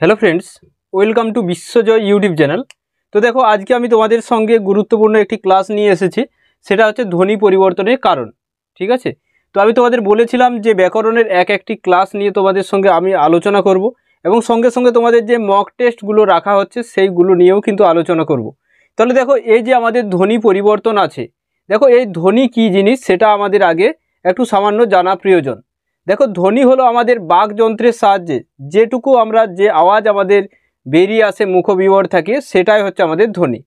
Hello friends welcome to Biswajoy YouTube channel তো দেখো আজকে আমি তোমাদের সঙ্গে গুরুত্বপূর্ণ একটি ক্লাস নিয়ে এসেছি সেটা হচ্ছে ধ্বনি পরিবর্তনের কারণ ঠিক আছে তো আমি তোমাদের বলেছিলাম যে ব্যাকরণের এক একটি ক্লাস নিয়ে তোমাদের সঙ্গে আমি আলোচনা করব এবং সঙ্গে সঙ্গে তোমাদের যে মক টেস্টগুলো রাখা হচ্ছে সেইগুলো নিয়েও কিন্তু আলোচনা করব। তাহলে দেখো এই যে আমাদের ধ্বনি পরিবর্তন আছে দেখো এই ধ্বনি কি জিনিস সেটা আমাদের আগে একটু সামান্য জানা প্রয়োজন দেখো ধ্বনি হলো আমাদের যন্ত্রের সাহায্যে যেটুকু আমরা যে আওয়াজ আমাদের বেরিয়ে আসে মুখবিবর থাকে সেটাই হচ্ছে আমাদের ধ্বনি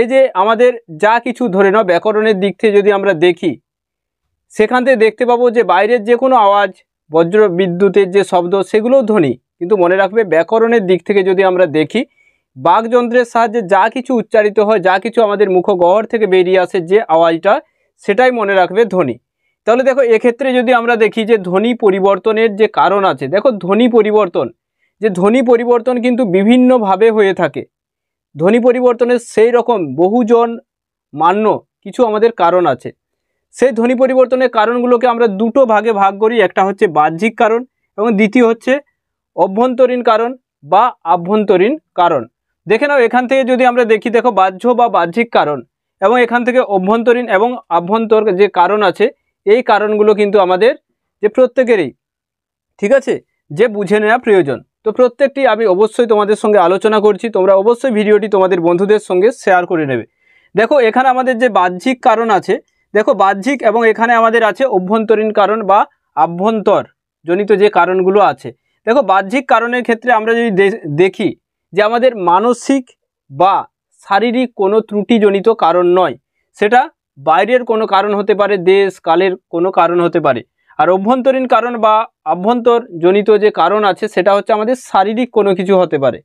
এই যে আমাদের যা কিছু ধরে নাও ব্যাকরণের দিক থেকে যদি আমরা দেখি সেখান থেকে দেখতে পাবো যে বাইরের যে কোনো আওয়াজ বজ্র বিদ্যুতের যে শব্দ সেগুলোও ধ্বনি কিন্তু মনে রাখবে ব্যাকরণের দিক থেকে যদি আমরা দেখি যন্ত্রের সাহায্যে যা কিছু উচ্চারিত হয় যা কিছু আমাদের গহর থেকে বেরিয়ে আসে যে আওয়াজটা সেটাই মনে রাখবে ধ্বনি তাহলে দেখো এক্ষেত্রে যদি আমরা দেখি যে ধ্বনি পরিবর্তনের যে কারণ আছে দেখো ধ্বনি পরিবর্তন যে ধ্বনি পরিবর্তন কিন্তু বিভিন্নভাবে হয়ে থাকে ধ্বনি পরিবর্তনের সেই রকম বহুজন মান্য কিছু আমাদের কারণ আছে সেই ধ্বনি পরিবর্তনের কারণগুলোকে আমরা দুটো ভাগে ভাগ করি একটা হচ্ছে বাহ্যিক কারণ এবং দ্বিতীয় হচ্ছে অভ্যন্তরীণ কারণ বা আভ্যন্তরীণ কারণ দেখে নাও এখান থেকে যদি আমরা দেখি দেখো বাহ্য বা বাহ্যিক কারণ এবং এখান থেকে অভ্যন্তরীণ এবং আভ্যন্তর যে কারণ আছে এই কারণগুলো কিন্তু আমাদের যে প্রত্যেকেরই ঠিক আছে যে বুঝে নেওয়া প্রয়োজন তো প্রত্যেকটি আমি অবশ্যই তোমাদের সঙ্গে আলোচনা করছি তোমরা অবশ্যই ভিডিওটি তোমাদের বন্ধুদের সঙ্গে শেয়ার করে নেবে দেখো এখানে আমাদের যে বাহ্যিক কারণ আছে দেখো বাহ্যিক এবং এখানে আমাদের আছে অভ্যন্তরীণ কারণ বা আভ্যন্তর জনিত যে কারণগুলো আছে দেখো বাহ্যিক কারণের ক্ষেত্রে আমরা যদি দেখি যে আমাদের মানসিক বা শারীরিক কোনো ত্রুটিজনিত কারণ নয় সেটা বাইরের কোনো কারণ হতে পারে দেশ কালের কোনো কারণ হতে পারে আর অভ্যন্তরীণ কারণ বা জনিত যে কারণ আছে সেটা হচ্ছে আমাদের শারীরিক কোনো কিছু হতে পারে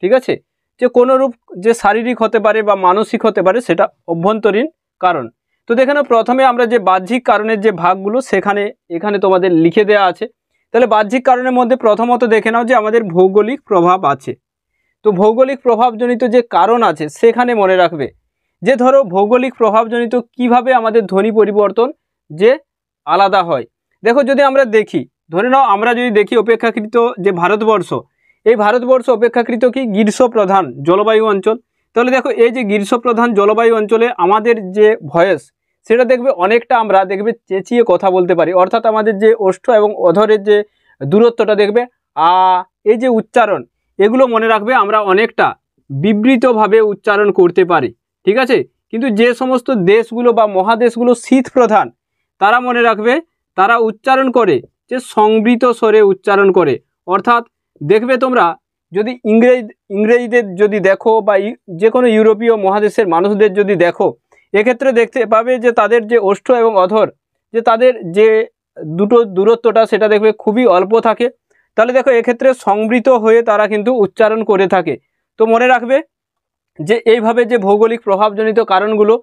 ঠিক আছে যে কোনো রূপ যে শারীরিক হতে পারে বা মানসিক হতে পারে সেটা অভ্যন্তরীণ কারণ তো দেখেন প্রথমে আমরা যে বাহ্যিক কারণের যে ভাগগুলো সেখানে এখানে তোমাদের লিখে দেওয়া আছে তাহলে বাহ্যিক কারণের মধ্যে প্রথমত দেখে নাও যে আমাদের ভৌগোলিক প্রভাব আছে তো ভৌগোলিক প্রভাবজনিত যে কারণ আছে সেখানে মনে রাখবে যে ধরো ভৌগোলিক প্রভাবজনিত কিভাবে আমাদের ধ্বনি পরিবর্তন যে আলাদা হয় দেখো যদি আমরা দেখি ধরে নাও আমরা যদি দেখি অপেক্ষাকৃত যে ভারতবর্ষ এই ভারতবর্ষ অপেক্ষাকৃত কি গ্রীষ্মপ্রধান জলবায়ু অঞ্চল তাহলে দেখো এই যে গ্রীষ্মপ্রধান জলবায়ু অঞ্চলে আমাদের যে ভয়েস সেটা দেখবে অনেকটা আমরা দেখবে চেঁচিয়ে কথা বলতে পারি অর্থাৎ আমাদের যে ওষ্ঠ এবং অধরের যে দূরত্বটা দেখবে আ এই যে উচ্চারণ এগুলো মনে রাখবে আমরা অনেকটা বিবৃতভাবে উচ্চারণ করতে পারি ঠিক আছে কিন্তু যে সমস্ত দেশগুলো বা মহাদেশগুলো শীত প্রধান তারা মনে রাখবে তারা উচ্চারণ করে যে সংবৃত স্বরে উচ্চারণ করে অর্থাৎ দেখবে তোমরা যদি ইংরেজ ইংরেজিদের যদি দেখো বা যে কোনো ইউরোপীয় মহাদেশের মানুষদের যদি দেখো এক্ষেত্রে দেখতে পাবে যে তাদের যে ওষ্ঠ এবং অধর যে তাদের যে দুটো দূরত্বটা সেটা দেখবে খুবই অল্প থাকে তাহলে দেখো এক্ষেত্রে সংবৃত হয়ে তারা কিন্তু উচ্চারণ করে থাকে তো মনে রাখবে যে এইভাবে যে ভৌগোলিক প্রভাবজনিত কারণগুলো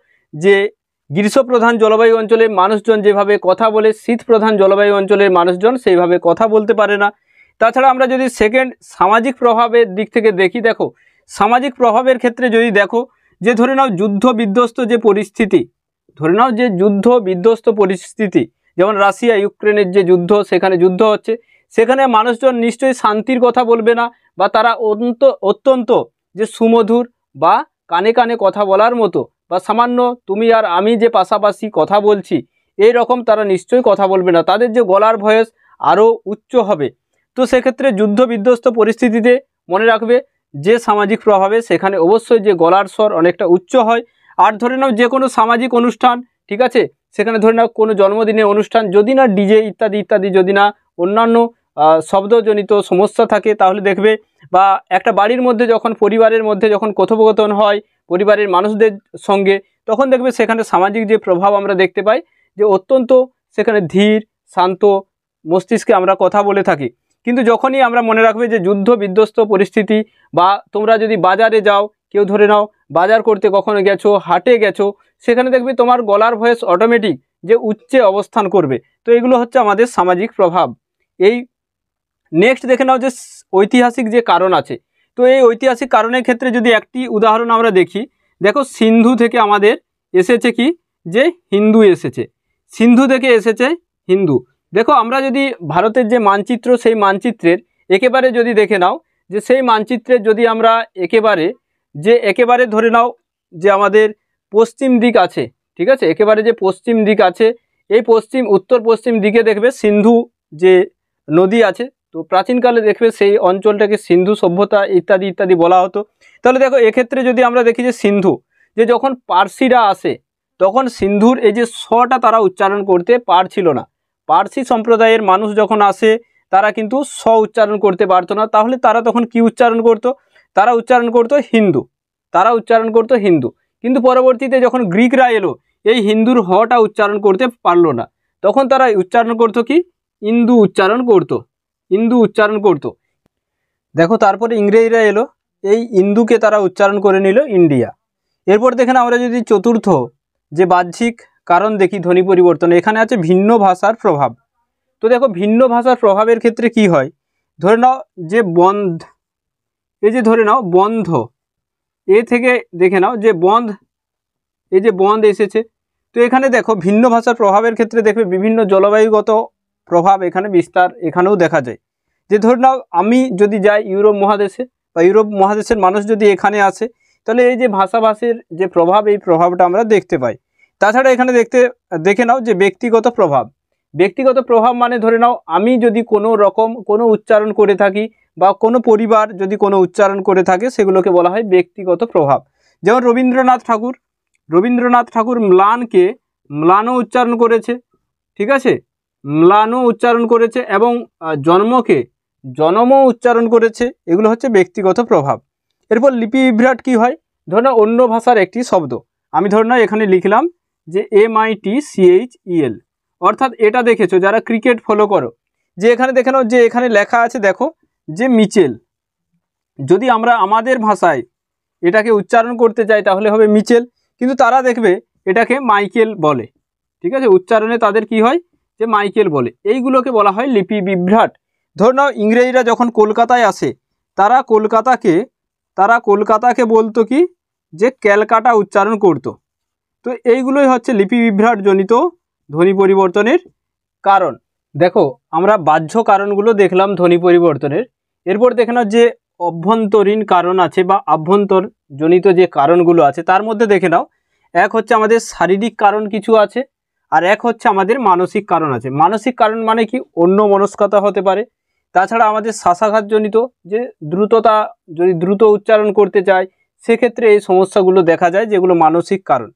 যে গ্রীষ্মপ্রধান জলবায়ু অঞ্চলের মানুষজন যেভাবে কথা বলে শীতপ্রধান জলবায়ু অঞ্চলের মানুষজন সেইভাবে কথা বলতে পারে না তাছাড়া আমরা যদি সেকেন্ড সামাজিক প্রভাবের দিক থেকে দেখি দেখো সামাজিক প্রভাবের ক্ষেত্রে যদি দেখো যে ধরে নাও যুদ্ধ বিধ্বস্ত যে পরিস্থিতি ধরে নাও যে যুদ্ধ বিধ্বস্ত পরিস্থিতি যেমন রাশিয়া ইউক্রেনের যে যুদ্ধ সেখানে যুদ্ধ হচ্ছে সেখানে মানুষজন নিশ্চয়ই শান্তির কথা বলবে না বা তারা অন্ত অত্যন্ত যে সুমধুর বা কানে কানে কথা বলার মতো বা সামান্য তুমি আর আমি যে পাশাপাশি কথা বলছি এই রকম তারা নিশ্চয়ই কথা বলবে না তাদের যে গলার ভয়েস আরও উচ্চ হবে তো সেক্ষেত্রে যুদ্ধ বিধ্বস্ত পরিস্থিতিতে মনে রাখবে যে সামাজিক প্রভাবে সেখানে অবশ্যই যে গলার স্বর অনেকটা উচ্চ হয় আর ধরে নাও যে কোনো সামাজিক অনুষ্ঠান ঠিক আছে সেখানে ধরে নাও কোনো জন্মদিনের অনুষ্ঠান যদি না ডিজে ইত্যাদি ইত্যাদি যদি না অন্যান্য শব্দজনিত সমস্যা থাকে তাহলে দেখবে বা একটা বাড়ির মধ্যে যখন পরিবারের মধ্যে যখন কথোপকথন হয় পরিবারের মানুষদের সঙ্গে তখন দেখবে সেখানে সামাজিক যে প্রভাব আমরা দেখতে পাই যে অত্যন্ত সেখানে ধীর শান্ত মস্তিষ্কে আমরা কথা বলে থাকি কিন্তু যখনই আমরা মনে রাখবে যে যুদ্ধ বিধ্বস্ত পরিস্থিতি বা তোমরা যদি বাজারে যাও কেউ ধরে নাও বাজার করতে কখনো গেছো হাটে গেছো সেখানে দেখবে তোমার গলার ভয়েস অটোমেটিক যে উচ্চে অবস্থান করবে তো এগুলো হচ্ছে আমাদের সামাজিক প্রভাব এই নেক্সট দেখে নাও যে ঐতিহাসিক যে কারণ আছে তো এই ঐতিহাসিক কারণের ক্ষেত্রে যদি একটি উদাহরণ আমরা দেখি দেখো সিন্ধু থেকে আমাদের এসেছে কি যে হিন্দু এসেছে সিন্ধু থেকে এসেছে হিন্দু দেখো আমরা যদি ভারতের যে মানচিত্র সেই মানচিত্রের একেবারে যদি দেখে নাও যে সেই মানচিত্রের যদি আমরা একেবারে যে একেবারে ধরে নাও যে আমাদের পশ্চিম দিক আছে ঠিক আছে একেবারে যে পশ্চিম দিক আছে এই পশ্চিম উত্তর পশ্চিম দিকে দেখবে সিন্ধু যে নদী আছে তো প্রাচীনকালে দেখবে সেই অঞ্চলটাকে সিন্ধু সভ্যতা ইত্যাদি ইত্যাদি বলা হতো তাহলে দেখো এক্ষেত্রে যদি আমরা দেখি যে সিন্ধু যে যখন পার্সিরা আসে তখন সিন্ধুর এই যে স্বটা তারা উচ্চারণ করতে পারছিল না পার্সি সম্প্রদায়ের মানুষ যখন আসে তারা কিন্তু স্ব উচ্চারণ করতে পারতো না তাহলে তারা তখন কি উচ্চারণ করত। তারা উচ্চারণ করত হিন্দু তারা উচ্চারণ করত হিন্দু কিন্তু পরবর্তীতে যখন গ্রিকরা এলো এই হিন্দুর হটা উচ্চারণ করতে পারলো না তখন তারা উচ্চারণ করত কি ইন্দু উচ্চারণ করতো ইন্দু উচ্চারণ করত দেখো তারপরে ইংরেজরা এলো এই ইন্দুকে তারা উচ্চারণ করে নিল ইন্ডিয়া এরপর দেখেন আমরা যদি চতুর্থ যে বাহ্যিক কারণ দেখি ধ্বনি পরিবর্তন এখানে আছে ভিন্ন ভাষার প্রভাব তো দেখো ভিন্ন ভাষার প্রভাবের ক্ষেত্রে কি হয় ধরে নাও যে বন্ধ এই যে ধরে নাও বন্ধ এ থেকে দেখে নাও যে বন্ধ এই যে বন্ধ এসেছে তো এখানে দেখো ভিন্ন ভাষার প্রভাবের ক্ষেত্রে দেখবে বিভিন্ন জলবায়ুগত প্রভাব এখানে বিস্তার এখানেও দেখা যায় যে ধরে নাও আমি যদি যাই ইউরোপ মহাদেশে বা ইউরোপ মহাদেশের মানুষ যদি এখানে আসে তাহলে এই যে ভাষাভাষীর যে প্রভাব এই প্রভাবটা আমরা দেখতে পাই তাছাড়া এখানে দেখতে দেখে নাও যে ব্যক্তিগত প্রভাব ব্যক্তিগত প্রভাব মানে ধরে নাও আমি যদি কোনো রকম কোনো উচ্চারণ করে থাকি বা কোনো পরিবার যদি কোনো উচ্চারণ করে থাকে সেগুলোকে বলা হয় ব্যক্তিগত প্রভাব যেমন রবীন্দ্রনাথ ঠাকুর রবীন্দ্রনাথ ঠাকুর ম্লানকে ম্লানও উচ্চারণ করেছে ঠিক আছে ম্লানও উচ্চারণ করেছে এবং জন্মকে জনমও উচ্চারণ করেছে এগুলো হচ্ছে ব্যক্তিগত প্রভাব এরপর লিপি বিভ্রাট কী হয় না অন্য ভাষার একটি শব্দ আমি ধরে না এখানে লিখলাম যে M I T C H E L অর্থাৎ এটা দেখেছো যারা ক্রিকেট ফলো করো যে এখানে দেখে নাও যে এখানে লেখা আছে দেখো যে মিচেল যদি আমরা আমাদের ভাষায় এটাকে উচ্চারণ করতে চাই তাহলে হবে মিচেল কিন্তু তারা দেখবে এটাকে মাইকেল বলে ঠিক আছে উচ্চারণে তাদের কি হয় যে মাইকেল বলে এইগুলোকে বলা হয় লিপি বিভ্রাট ধরে নাও ইংরেজিরা যখন কলকাতায় আসে তারা কলকাতাকে তারা কলকাতাকে বলতো কি যে ক্যালকাটা উচ্চারণ করত। তো এইগুলোই হচ্ছে লিপি জনিত ধ্বনি পরিবর্তনের কারণ দেখো আমরা বাহ্য কারণগুলো দেখলাম ধ্বনি পরিবর্তনের এরপর দেখে নাও যে অভ্যন্তরীণ কারণ আছে বা আভ্যন্তরজনিত যে কারণগুলো আছে তার মধ্যে দেখে নাও এক হচ্ছে আমাদের শারীরিক কারণ কিছু আছে আর এক হচ্ছে আমাদের মানসিক কারণ আছে মানসিক কারণ মানে কি অন্য মনস্কতা হতে পারে তাছাড়া আমাদের শ্বাসাঘাতজনিত যে দ্রুততা যদি দ্রুত উচ্চারণ করতে চায় সেক্ষেত্রে এই সমস্যাগুলো দেখা যায় যেগুলো মানসিক কারণ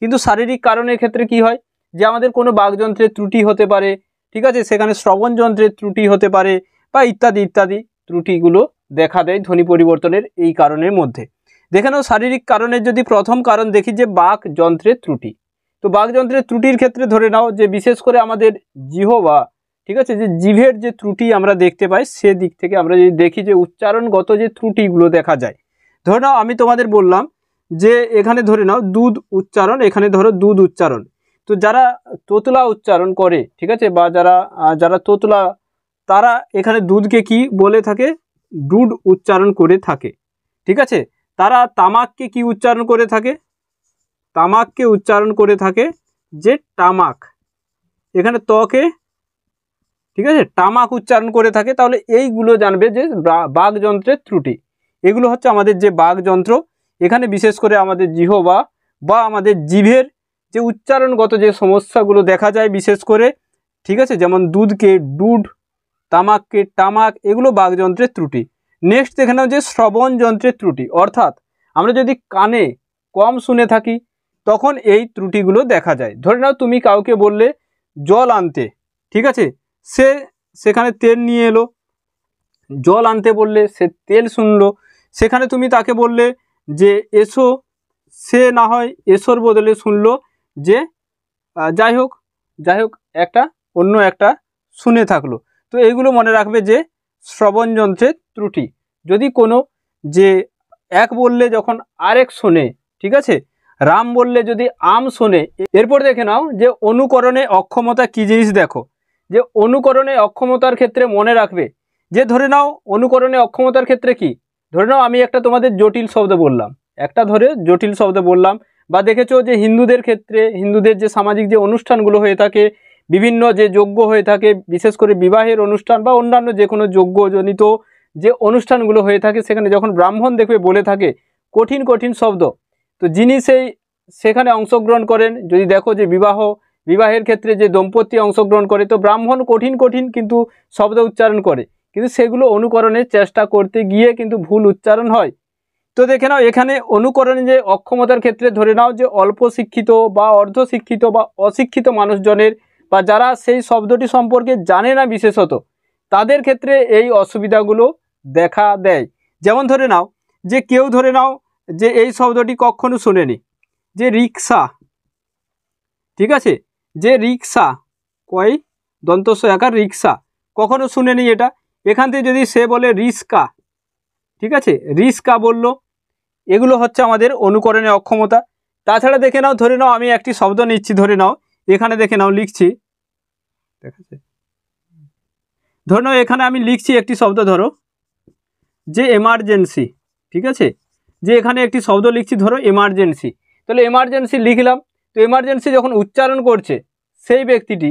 কিন্তু শারীরিক কারণের ক্ষেত্রে কি হয় যে আমাদের কোনো বাঘযন্ত্রের ত্রুটি হতে পারে ঠিক আছে সেখানে শ্রবণযন্ত্রের ত্রুটি হতে পারে বা ইত্যাদি ইত্যাদি ত্রুটিগুলো দেখা দেয় ধ্বনি পরিবর্তনের এই কারণের মধ্যে দেখে শারীরিক কারণের যদি প্রথম কারণ দেখি যে বাঘ যন্ত্রের ত্রুটি তো বাঘযন্ত্রের ত্রুটির ক্ষেত্রে ধরে নাও যে বিশেষ করে আমাদের জিহবা ঠিক আছে যে জিভের যে ত্রুটি আমরা দেখতে পাই সে দিক থেকে আমরা যদি দেখি যে উচ্চারণগত যে ত্রুটিগুলো দেখা যায় ধরে নাও আমি তোমাদের বললাম যে এখানে ধরে নাও দুধ উচ্চারণ এখানে ধরো দুধ উচ্চারণ তো যারা তোতলা উচ্চারণ করে ঠিক আছে বা যারা যারা তোতলা তারা এখানে দুধকে কি বলে থাকে দুধ উচ্চারণ করে থাকে ঠিক আছে তারা তামাককে কি উচ্চারণ করে থাকে তামাককে উচ্চারণ করে থাকে যে টামাক এখানে তকে ঠিক আছে টামাক উচ্চারণ করে থাকে তাহলে এইগুলো জানবে যে বাঘ যন্ত্রের ত্রুটি এগুলো হচ্ছে আমাদের যে বাঘ যন্ত্র এখানে বিশেষ করে আমাদের জিহ বা বা আমাদের জিভের যে উচ্চারণগত যে সমস্যাগুলো দেখা যায় বিশেষ করে ঠিক আছে যেমন দুধকে ডুড তামাককে টামাক এগুলো বাঘ যন্ত্রের ত্রুটি নেক্সট এখানে যে শ্রবণ যন্ত্রের ত্রুটি অর্থাৎ আমরা যদি কানে কম শুনে থাকি তখন এই ত্রুটিগুলো দেখা যায় ধরে নাও তুমি কাউকে বললে জল আনতে ঠিক আছে সে সেখানে তেল নিয়ে এলো জল আনতে বললে সে তেল শুনলো সেখানে তুমি তাকে বললে যে এসো সে না হয় এসোর বদলে শুনলো যে যাই হোক যাই হোক একটা অন্য একটা শুনে থাকলো তো এইগুলো মনে রাখবে যে শ্রবণ যন্ত্রের ত্রুটি যদি কোনো যে এক বললে যখন আরেক শোনে ঠিক আছে রাম বললে যদি আম শোনে এরপর দেখে নাও যে অনুকরণে অক্ষমতা কী জিনিস দেখো যে অনুকরণে অক্ষমতার ক্ষেত্রে মনে রাখবে যে ধরে নাও অনুকরণে অক্ষমতার ক্ষেত্রে কি ধরে নাও আমি একটা তোমাদের জটিল শব্দ বললাম একটা ধরে জটিল শব্দ বললাম বা দেখেছো যে হিন্দুদের ক্ষেত্রে হিন্দুদের যে সামাজিক যে অনুষ্ঠানগুলো হয়ে থাকে বিভিন্ন যে যোগ্য হয়ে থাকে বিশেষ করে বিবাহের অনুষ্ঠান বা অন্যান্য যে কোনো যোগ্যজনিত যে অনুষ্ঠানগুলো হয়ে থাকে সেখানে যখন ব্রাহ্মণ দেখবে বলে থাকে কঠিন কঠিন শব্দ তো যিনি সেই সেখানে অংশগ্রহণ করেন যদি দেখো যে বিবাহ বিবাহের ক্ষেত্রে যে দম্পতি অংশগ্রহণ করে তো ব্রাহ্মণ কঠিন কঠিন কিন্তু শব্দ উচ্চারণ করে কিন্তু সেগুলো অনুকরণের চেষ্টা করতে গিয়ে কিন্তু ভুল উচ্চারণ হয় তো দেখে নাও এখানে অনুকরণে যে অক্ষমতার ক্ষেত্রে ধরে নাও যে অল্প শিক্ষিত বা অর্ধ শিক্ষিত বা অশিক্ষিত মানুষজনের বা যারা সেই শব্দটি সম্পর্কে জানে না বিশেষত তাদের ক্ষেত্রে এই অসুবিধাগুলো দেখা দেয় যেমন ধরে নাও যে কেউ ধরে নাও যে এই শব্দটি কখনো শোনেনি যে রিক্সা ঠিক আছে যে রিক্সা কয় দন্ত একার রিক্সা কখনো শুনেনি এটা এখান থেকে যদি সে বলে রিস্কা ঠিক আছে রিস্কা বলল এগুলো হচ্ছে আমাদের অনুকরণে অক্ষমতা তাছাড়া দেখে নাও ধরে নাও আমি একটি শব্দ নিচ্ছি ধরে নাও এখানে দেখে নাও লিখছি দেখাচ্ছে ধরে নাও এখানে আমি লিখছি একটি শব্দ ধরো যে এমার্জেন্সি ঠিক আছে যে এখানে একটি শব্দ লিখছি ধরো এমার্জেন্সি তাহলে এমার্জেন্সি লিখলাম তো এমার্জেন্সি যখন উচ্চারণ করছে সেই ব্যক্তিটি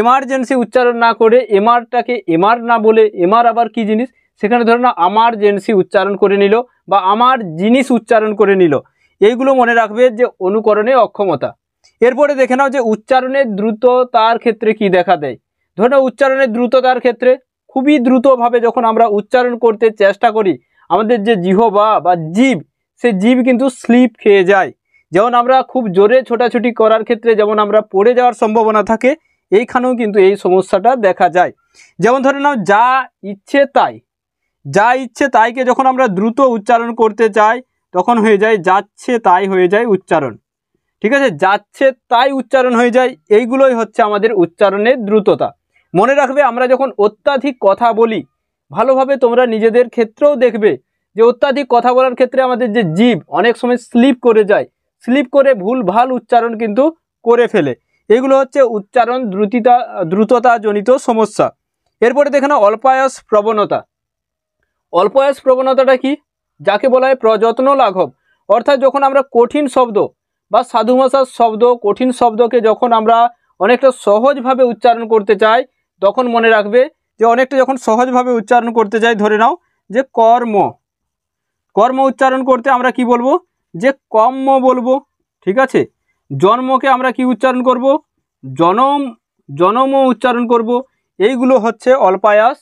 এমার্জেন্সি উচ্চারণ না করে এমআরটাকে এমআর না বলে এমআর আবার কি জিনিস সেখানে ধরো না আমার্জেন্সি উচ্চারণ করে নিল বা আমার জিনিস উচ্চারণ করে নিল এইগুলো মনে রাখবে যে অনুকরণে অক্ষমতা এরপরে দেখে নাও যে উচ্চারণের দ্রুততার ক্ষেত্রে কি দেখা দেয় ধরো উচ্চারণের দ্রুততার ক্ষেত্রে খুবই দ্রুতভাবে যখন আমরা উচ্চারণ করতে চেষ্টা করি আমাদের যে জিহবা বা জীব সে জীব কিন্তু স্লিপ খেয়ে যায় যেমন আমরা খুব জোরে ছোটাছুটি করার ক্ষেত্রে যেমন আমরা পড়ে যাওয়ার সম্ভাবনা থাকে এইখানেও কিন্তু এই সমস্যাটা দেখা যায় যেমন ধরে নাও যা ইচ্ছে তাই যা ইচ্ছে তাইকে যখন আমরা দ্রুত উচ্চারণ করতে চাই তখন হয়ে যায় যাচ্ছে তাই হয়ে যায় উচ্চারণ ঠিক আছে যাচ্ছে তাই উচ্চারণ হয়ে যায় এইগুলোই হচ্ছে আমাদের উচ্চারণের দ্রুততা মনে রাখবে আমরা যখন অত্যাধিক কথা বলি ভালোভাবে তোমরা নিজেদের ক্ষেত্রেও দেখবে যে অত্যাধিক কথা বলার ক্ষেত্রে আমাদের যে জীব অনেক সময় স্লিপ করে যায় স্লিপ করে ভুল ভাল উচ্চারণ কিন্তু করে ফেলে এগুলো হচ্ছে উচ্চারণ দ্রুতিতা দ্রুততাজনিত সমস্যা এরপরে দেখে না অল্পায়স প্রবণতা অল্পায়স প্রবণতাটা কি যাকে বলা হয় প্রযত্ন লাঘব অর্থাৎ যখন আমরা কঠিন শব্দ বা সাধু ভাষার শব্দ কঠিন শব্দকে যখন আমরা অনেকটা সহজভাবে উচ্চারণ করতে চাই তখন মনে রাখবে যে অনেকটা যখন সহজভাবে উচ্চারণ করতে চাই ধরে নাও যে কর্ম কর্ম উচ্চারণ করতে আমরা কি বলবো যে কর্ম বলবো ঠিক আছে জন্মকে আমরা কি উচ্চারণ করব জনম জনমও উচ্চারণ করব এইগুলো হচ্ছে অল্পায়াস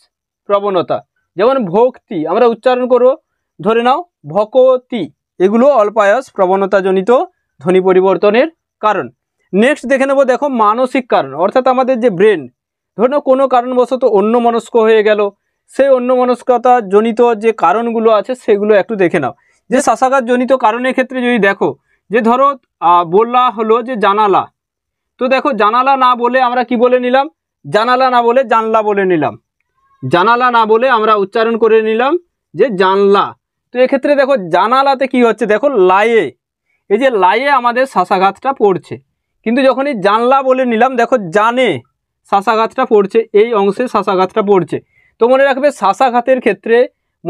প্রবণতা যেমন ভক্তি আমরা উচ্চারণ করব ধরে নাও ভকতি এগুলো অল্পায়াস প্রবণতাজনিত ধ্বনি পরিবর্তনের কারণ নেক্সট দেখে নেব দেখো মানসিক কারণ অর্থাৎ আমাদের যে ব্রেন ধরে নাও কোনো কারণবশত অন্য মনস্ক হয়ে গেল সেই অন্যমনস্কতা জনিত যে কারণগুলো আছে সেগুলো একটু দেখে নাও যে শ্বাসাঘাত জনিত কারণের ক্ষেত্রে যদি দেখো যে ধরো বললা হলো যে জানালা তো দেখো জানালা না বলে আমরা কি বলে নিলাম জানালা না বলে জানলা বলে নিলাম জানালা না বলে আমরা উচ্চারণ করে নিলাম যে জানলা তো এক্ষেত্রে দেখো জানালাতে কি হচ্ছে দেখো লায়ে এই যে লায়ে আমাদের শ্বাসাঘাতটা পড়ছে কিন্তু যখনই জানলা বলে নিলাম দেখো জানে শ্বাসাঘাতটা পড়ছে এই অংশে শ্বাসাঘাতটা পড়ছে তো মনে রাখবে শাসাঘাতের ক্ষেত্রে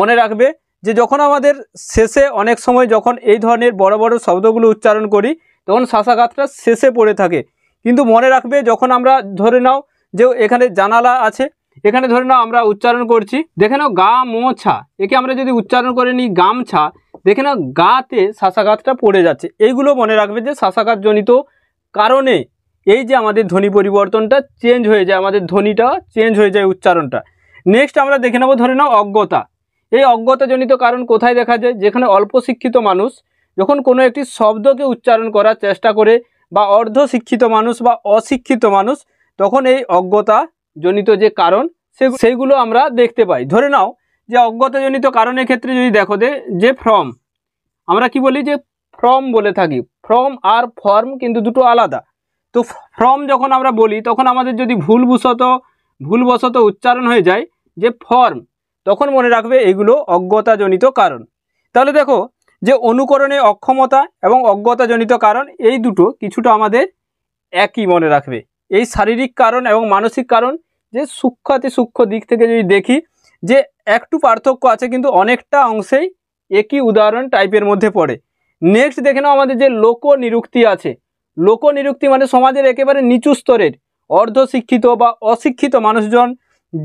মনে রাখবে যে যখন আমাদের শেষে অনেক সময় যখন এই ধরনের বড় বড় শব্দগুলো উচ্চারণ করি তখন শ্বাসাঘাতটা শেষে পড়ে থাকে কিন্তু মনে রাখবে যখন আমরা ধরে নাও যে এখানে জানালা আছে এখানে ধরে নাও আমরা উচ্চারণ করছি দেখে নাও গা মোছা একে আমরা যদি উচ্চারণ করে নিই গামছা দেখে নাও গাতে শ্বাসাঘাতটা পড়ে যাচ্ছে এইগুলো মনে রাখবে যে শ্বাসাঘাতজনিত কারণে এই যে আমাদের ধ্বনি পরিবর্তনটা চেঞ্জ হয়ে যায় আমাদের ধ্বনিটা চেঞ্জ হয়ে যায় উচ্চারণটা নেক্সট আমরা দেখে নেবো ধরে নাও অজ্ঞতা এই অজ্ঞতাজনিত কারণ কোথায় দেখা যায় যেখানে অল্প শিক্ষিত মানুষ যখন কোনো একটি শব্দকে উচ্চারণ করার চেষ্টা করে বা অর্ধ শিক্ষিত মানুষ বা অশিক্ষিত মানুষ তখন এই অজ্ঞতা জনিত যে কারণ সেইগুলো আমরা দেখতে পাই ধরে নাও যে অজ্ঞতাজনিত কারণের ক্ষেত্রে যদি দেখো যে ফ্রম আমরা কি বলি যে ফ্রম বলে থাকি ফ্রম আর ফর্ম কিন্তু দুটো আলাদা তো ফ্রম যখন আমরা বলি তখন আমাদের যদি ভুলবশত ভুলবশত উচ্চারণ হয়ে যায় যে ফর্ম তখন মনে রাখবে এগুলো অজ্ঞতাজনিত কারণ তাহলে দেখো যে অনুকরণে অক্ষমতা এবং অজ্ঞতাজনিত কারণ এই দুটো কিছুটা আমাদের একই মনে রাখবে এই শারীরিক কারণ এবং মানসিক কারণ যে সূক্ষ্মাতি সূক্ষ্ম দিক থেকে যদি দেখি যে একটু পার্থক্য আছে কিন্তু অনেকটা অংশেই একই উদাহরণ টাইপের মধ্যে পড়ে নেক্সট দেখে নাও আমাদের যে লোক নিরুক্তি আছে লোক নিরুক্তি মানে সমাজের একেবারে নিচু স্তরের অর্ধশিক্ষিত বা অশিক্ষিত মানুষজন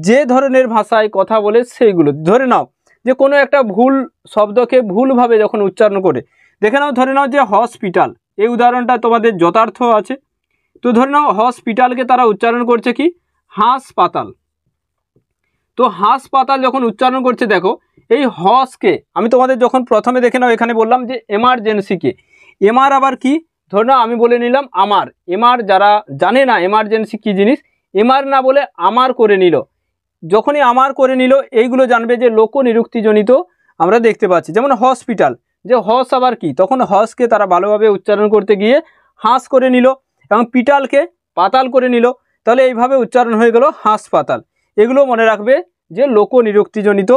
যে ধরনের ভাষায় কথা বলে সেইগুলো ধরে নাও যে কোনো একটা ভুল শব্দকে ভুলভাবে যখন উচ্চারণ করে দেখে নাও ধরে নাও যে হসপিটাল এই উদাহরণটা তোমাদের যথার্থ আছে তো ধরে নাও হসপিটালকে তারা উচ্চারণ করছে কি হাসপাতাল তো হাসপাতাল যখন উচ্চারণ করছে দেখো এই হসকে আমি তোমাদের যখন প্রথমে দেখে নাও এখানে বললাম যে এমার্জেন্সিকে এমআর আবার কি ধরে নাও আমি বলে নিলাম আমার এমআর যারা জানে না এমার্জেন্সি কি জিনিস এমআর না বলে আমার করে নিল যখনই আমার করে নিল এইগুলো জানবে যে লোক নিরুক্তিজনিত আমরা দেখতে পাচ্ছি যেমন হসপিটাল যে হস আবার কি তখন হসকে তারা ভালোভাবে উচ্চারণ করতে গিয়ে হাঁস করে নিল এবং পিটালকে পাতাল করে নিল তাহলে এইভাবে উচ্চারণ হয়ে গেল হাঁসপাতাল এগুলো মনে রাখবে যে লোক নিরুক্তিজনিত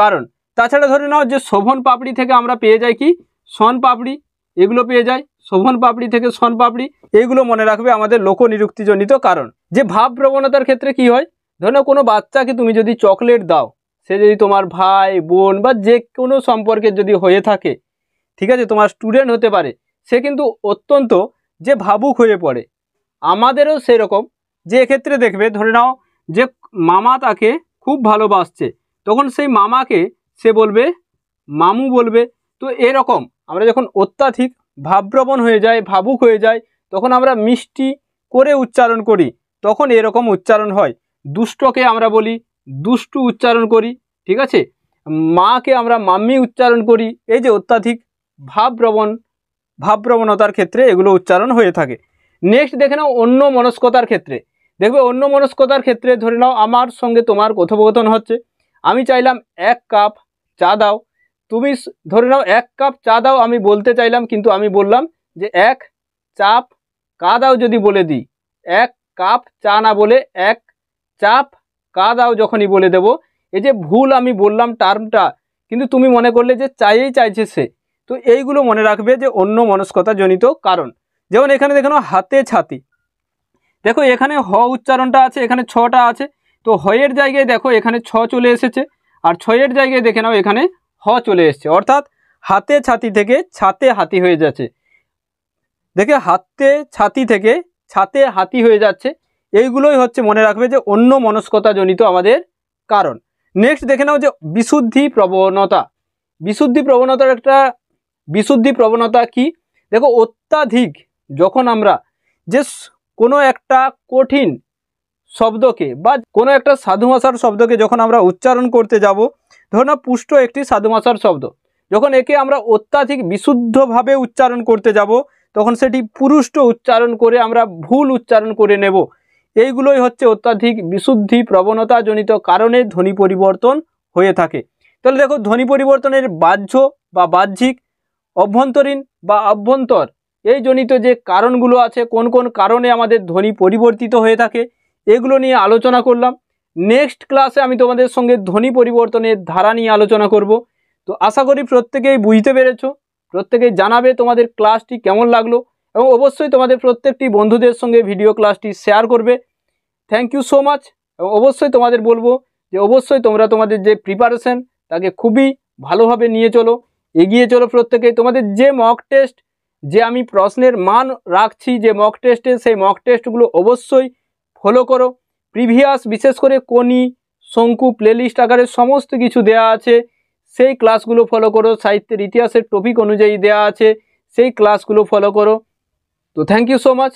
কারণ তাছাড়া ধরে নাও যে শোভন পাপড়ি থেকে আমরা পেয়ে যাই কি সন পাপড়ি এগুলো পেয়ে যাই শোভন পাপড়ি থেকে সন পাপড়ি এইগুলো মনে রাখবে আমাদের লোক নিরুক্তিজনিত কারণ যে ভাব প্রবণতার ক্ষেত্রে কি হয় ধরো কোনো বাচ্চাকে তুমি যদি চকলেট দাও সে যদি তোমার ভাই বোন বা যে কোনো সম্পর্কে যদি হয়ে থাকে ঠিক আছে তোমার স্টুডেন্ট হতে পারে সে কিন্তু অত্যন্ত যে ভাবুক হয়ে পড়ে আমাদেরও সেরকম যে ক্ষেত্রে দেখবে ধরে নাও যে মামা তাকে খুব ভালোবাসছে তখন সেই মামাকে সে বলবে মামু বলবে তো এরকম আমরা যখন অত্যাধিক ভাবভ্রমণ হয়ে যায় ভাবুক হয়ে যায় তখন আমরা মিষ্টি করে উচ্চারণ করি তখন এরকম উচ্চারণ হয় দুষ্টকে আমরা বলি দুষ্টু উচ্চারণ করি ঠিক আছে মাকে আমরা মাম্মি উচ্চারণ করি এই যে অত্যাধিক ভাবপ্রবণ ভাবপ্রবণতার ক্ষেত্রে এগুলো উচ্চারণ হয়ে থাকে নেক্সট দেখে নাও অন্য মনস্কতার ক্ষেত্রে দেখবে অন্য মনস্কতার ক্ষেত্রে ধরে নাও আমার সঙ্গে তোমার কথোপকথন হচ্ছে আমি চাইলাম এক কাপ চা দাও তুমি ধরে নাও এক কাপ চা দাও আমি বলতে চাইলাম কিন্তু আমি বললাম যে এক চাপ কা দাও যদি বলে দিই এক কাপ চা না বলে এক চাপ কা দাও যখনই বলে দেব এই যে ভুল আমি বললাম টার্মটা কিন্তু তুমি মনে করলে যে চাইয়েই চাইছে সে তো এইগুলো মনে রাখবে যে অন্য মনস্কতাজনিত কারণ যেমন এখানে দেখানো হাতে ছাতি দেখো এখানে হ উচ্চারণটা আছে এখানে ছটা আছে তো হয়ের জায়গায় দেখো এখানে ছ চলে এসেছে আর ছয়ের জায়গায় দেখে নাও এখানে হ চলে এসছে অর্থাৎ হাতে ছাতি থেকে ছাতে হাতি হয়ে যাচ্ছে দেখে হাতে ছাতি থেকে ছাতে হাতি হয়ে যাচ্ছে এইগুলোই হচ্ছে মনে রাখবে যে অন্য মনস্কতাজনিত আমাদের কারণ নেক্সট দেখে নাও যে বিশুদ্ধি প্রবণতা বিশুদ্ধি প্রবণতার একটা বিশুদ্ধি প্রবণতা কি দেখো অত্যাধিক যখন আমরা যে কোনো একটা কঠিন শব্দকে বা কোনো একটা সাধুমাশার শব্দকে যখন আমরা উচ্চারণ করতে যাব ধরো না পুষ্ট একটি সাধুমাশার শব্দ যখন একে আমরা অত্যাধিক বিশুদ্ধভাবে উচ্চারণ করতে যাব তখন সেটি পুরুষ্ট উচ্চারণ করে আমরা ভুল উচ্চারণ করে নেব এইগুলোই হচ্ছে অত্যাধিক বিশুদ্ধি প্রবণতাজনিত কারণে ধ্বনি পরিবর্তন হয়ে থাকে তাহলে দেখো ধ্বনি পরিবর্তনের বাহ্য বা বাহ্যিক অভ্যন্তরীণ বা অভ্যন্তর এই জনিত যে কারণগুলো আছে কোন কোন কারণে আমাদের ধ্বনি পরিবর্তিত হয়ে থাকে এগুলো নিয়ে আলোচনা করলাম নেক্সট ক্লাসে আমি তোমাদের সঙ্গে ধ্বনি পরিবর্তনের ধারা নিয়ে আলোচনা করব তো আশা করি প্রত্যেকেই বুঝতে পেরেছ প্রত্যেকেই জানাবে তোমাদের ক্লাসটি কেমন লাগলো এবং অবশ্যই তোমাদের প্রত্যেকটি বন্ধুদের সঙ্গে ভিডিও ক্লাসটি শেয়ার করবে থ্যাংক ইউ সো মাচ এবং অবশ্যই তোমাদের বলবো যে অবশ্যই তোমরা তোমাদের যে প্রিপারেশন তাকে খুবই ভালোভাবে নিয়ে চলো এগিয়ে চলো প্রত্যেকে তোমাদের যে মক টেস্ট যে আমি প্রশ্নের মান রাখছি যে মক টেস্টে সেই মক টেস্টগুলো অবশ্যই ফলো করো প্রিভিয়াস বিশেষ করে কোনি শঙ্কু প্লেলিস্ট আকারে সমস্ত কিছু দেয়া আছে সেই ক্লাসগুলো ফলো করো সাহিত্যের ইতিহাসের টপিক অনুযায়ী দেয়া আছে সেই ক্লাসগুলো ফলো করো তো থ্যাংক ইউ সো মাচ